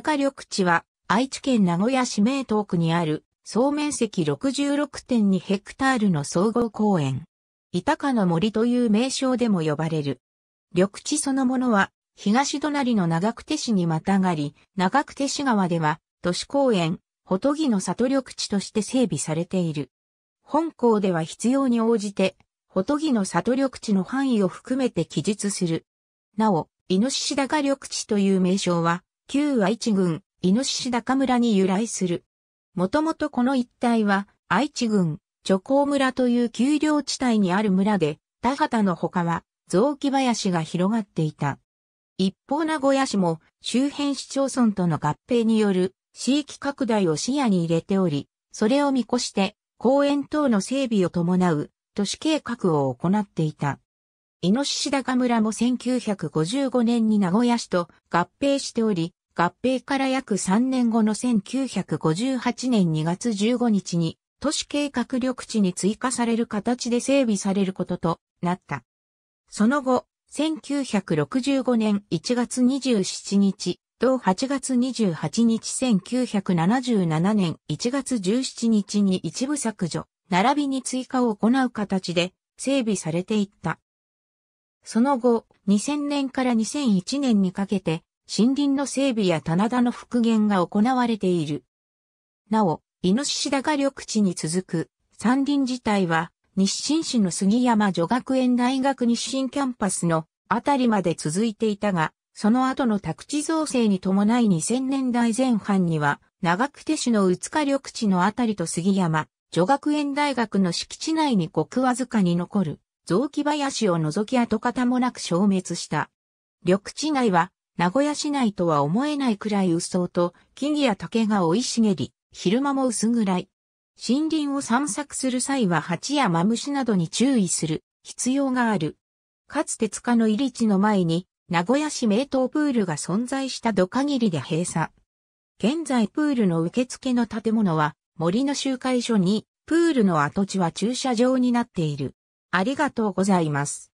高緑地は愛知県名古屋市名東区にある総面積66.2ヘクタールの総合公園。豊かの森という名称でも呼ばれる。緑地そのものは東隣の長久手市にまたがり、長久手市川では都市公園、ほとぎの里緑地として整備されている。本校では必要に応じて、ほとぎの里緑地の範囲を含めて記述する。なお、イノシシ高緑地という名称は、旧愛知郡、イノシシ高村に由来する。もともとこの一帯は、愛知郡、徐行村という丘陵地帯にある村で、田畑の他は、雑木林が広がっていた。一方名古屋市も周辺市町村との合併による地域拡大を視野に入れており、それを見越して公園等の整備を伴う都市計画を行っていた。イノシシ高村も1955年に名古屋市と合併しており、合併から約3年後の1958年2月15日に、都市計画緑地に追加される形で整備されることとなった。その後、1965年1月27日、同8月28日1977年1月17日に一部削除、並びに追加を行う形で整備されていった。その後、2000年から2001年にかけて森林の整備や棚田の復元が行われている。なお、イノシシガ緑地に続く山林自体は、日清市の杉山女学園大学日清キャンパスのあたりまで続いていたが、その後の宅地造成に伴い2000年代前半には、長久手市の宇塚緑地のあたりと杉山、女学園大学の敷地内にごくわずかに残る雑木林を除き跡形もなく消滅した。緑地内は名古屋市内とは思えないくらい嘘と、木々や竹が生い茂り、昼間も薄暗い。森林を散策する際は蜂やマムシなどに注意する必要がある。かつて塚の入り地の前に、名古屋市名東プールが存在した土限りで閉鎖。現在プールの受付の建物は森の集会所に、プールの跡地は駐車場になっている。ありがとうございます。